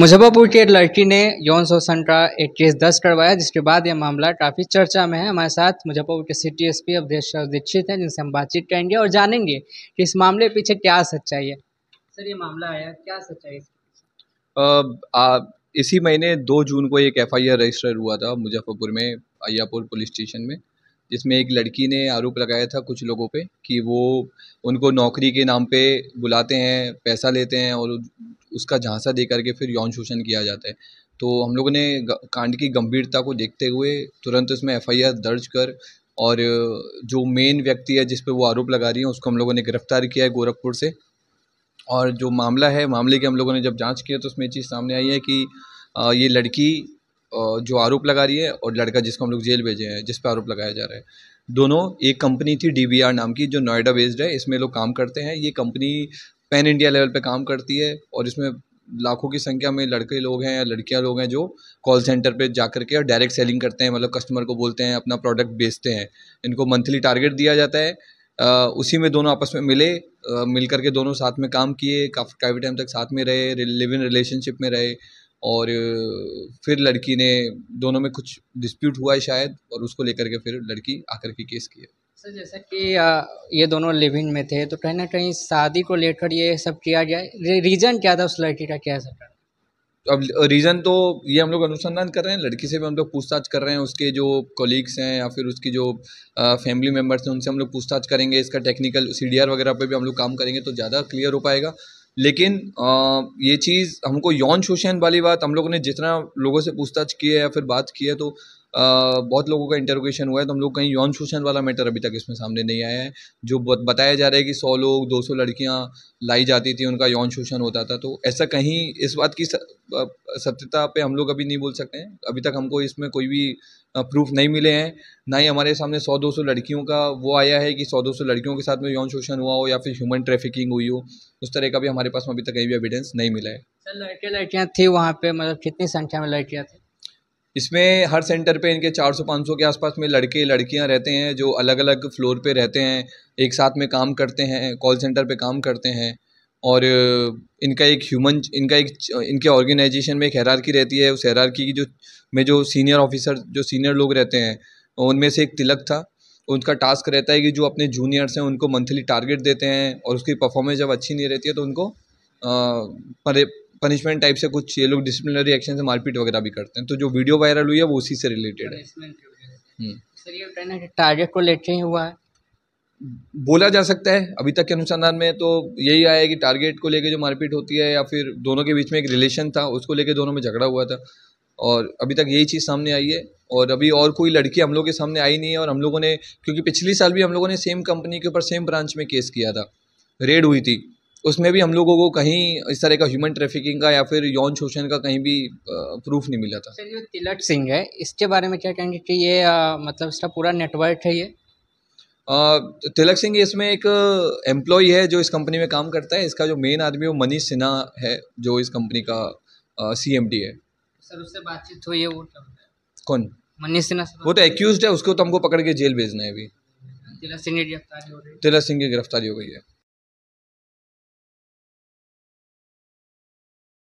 मुजफ्फरपुर की एक लड़की ने यौन शोषण का एक केस दर्ज करवाया जिसके बाद यह मामला काफ़ी चर्चा में है हमारे साथ मुजफ्फरपुर के city S P Awadhesh Dikshit हैं जिनसे हम बातचीत करेंगे और जानेंगे कि इस मामले पीछे क्या सच्चाई है सर ये मामला आया क्या सच्चाई है इसी महीने दो जून को एक एफ रजिस्टर हुआ था मुजफ्फरपुर में अयापुर पुलिस स्टेशन में जिसमें एक लड़की ने आरोप लगाया था कुछ लोगों पे कि वो उनको नौकरी के नाम पे बुलाते हैं पैसा लेते हैं और उसका झांसा दे करके फिर यौन शोषण किया जाता है तो हम लोगों ने कांड की गंभीरता को देखते हुए तुरंत उसमें एफ दर्ज कर और जो मेन व्यक्ति है जिस वो आरोप लगा रही है उसको हम लोगों ने गिरफ्तार किया है गोरखपुर से और जो मामला है मामले की हम लोगों ने जब जांच की है तो उसमें ये चीज़ सामने आई है कि ये लड़की जो आरोप लगा रही है और लड़का जिसको हम लोग जेल भेजे हैं जिस पर आरोप लगाया जा रहा है दोनों एक कंपनी थी डीबीआर नाम की जो नोएडा बेस्ड है इसमें लोग काम करते हैं ये कंपनी पैन इंडिया लेवल पे काम करती है और इसमें लाखों की संख्या में लड़के लोग हैं या लड़कियां लोग हैं जो कॉल सेंटर पे जा करके और डायरेक्ट सेलिंग करते हैं मतलब कस्टमर को बोलते हैं अपना प्रोडक्ट बेचते हैं इनको मंथली टारगेट दिया जाता है आ, उसी में दोनों आपस में मिले आ, मिल करके दोनों साथ में काम किए काफ़ी काफ़ी टाइम तक साथ में रहे लिव इन रिलेशनशिप में रहे और फिर लड़की ने दोनों में कुछ डिस्प्यूट हुआ है शायद और उसको लेकर के फिर लड़की आकर के केस किया सर जैसा कि ये दोनों लिविंग में थे तो कहीं ना कहीं शादी को लेकर ये सब किया गया रीज़न क्या था उस लड़की का क्या सब अब रीज़न तो ये हम लोग अनुसंधान कर रहे हैं लड़की से भी हम लोग पूछताछ कर रहे हैं उसके जो कोलिग्स हैं या फिर उसकी जो फैमिली मेम्बर्स हैं उनसे हम लोग पूछताछ करेंगे इसका टेक्निकल सी वगैरह पर भी हम लोग काम करेंगे तो ज़्यादा क्लियर हो पाएगा लेकिन आ, ये चीज़ हमको यौन शोषण वाली बात हम लोगों ने जितना लोगों से पूछताछ की है या फिर बात की है तो बहुत लोगों का इंटरोगेशन हुआ है तो हम लोग कहीं यौन शोषण वाला मैटर अभी तक इसमें सामने नहीं आया है जो बताया जा रहा है कि सौ लोग दो सौ लड़कियाँ लाई जाती थी उनका यौन शोषण होता था तो ऐसा कहीं इस बात की सत्यता पे हम लोग अभी नहीं बोल सकते हैं अभी तक हमको इसमें कोई भी प्रूफ नहीं मिले हैं ना ही हमारे सामने सौ दो सौ लड़कियों का वो आया है कि सौ दो सौ लड़कियों के साथ में यौन शोषण हुआ हो या फिर ह्यूमन ट्रैफिकिंग हुई हो उस तरह का भी हमारे पास अभी तक कहीं भी एविडेंस नहीं मिला है सर लड़के लड़कियाँ थी वहाँ पे मतलब कितनी संख्या में लड़कियाँ थी इसमें हर सेंटर पे इनके 400-500 के आसपास में लड़के लड़कियां रहते हैं जो अलग अलग फ्लोर पे रहते हैं एक साथ में काम करते हैं कॉल सेंटर पे काम करते हैं और इनका एक ह्यूमन इनका एक इनके ऑर्गेनाइजेशन में एक हैरारकी रहती है उस हैरारकी की जो में जो सीनियर ऑफिसर जो सीनियर लोग रहते हैं उनमें से एक तिलक था उनका टास्क रहता है कि जो अपने जूनियर्स हैं उनको मंथली टारगेट देते हैं और उसकी परफॉर्मेंस जब अच्छी नहीं रहती है तो उनको आ, परे पनिशमेंट टाइप से कुछ ये लोग डिसिप्लिनरी एक्शन से मारपीट वगैरह भी करते हैं तो जो वीडियो वायरल हुई है वो उसी से रिलेटेड है टारगेट हम्म। को लेटे ही हुआ है बोला जा सकता है अभी तक के अनुसंधान में तो यही आया है कि टारगेट को लेके जो मारपीट होती है या फिर दोनों के बीच में एक रिलेशन था उसको लेके दोनों में झगड़ा हुआ था और अभी तक यही चीज़ सामने आई है और अभी और कोई लड़की हम लोग के सामने आई नहीं है और हम लोगों ने क्योंकि पिछली साल भी हम लोगों ने सेम कंपनी के ऊपर सेम ब्रांच में केस किया था रेड हुई थी उसमें भी हम लोगों को कहीं इस तरह का ह्यूमन ट्रैफिकिंग का या फिर यौन शोषण का कहीं भी प्रूफ नहीं मिला था जो तिलक सिंह है इसके बारे में क्या कहेंगे कि ये आ, मतलब इसका पूरा नेटवर्क है ये तिलक सिंह इसमें एक एम्प्लॉय है जो इस कंपनी में काम करता है इसका जो मेन आदमी वो मनीष सिन्हा है जो इस कंपनी का सी एम डी है सर उससे बातचीत हुई है वो कौन मनीष सिन्हा वो तो एक्यूज है उसको तो हमको पकड़ के जेल भेजना है अभी तिलक सिंह की गिरफ्तारी हो गई तिलक सिंह की गिरफ्तारी हो गई है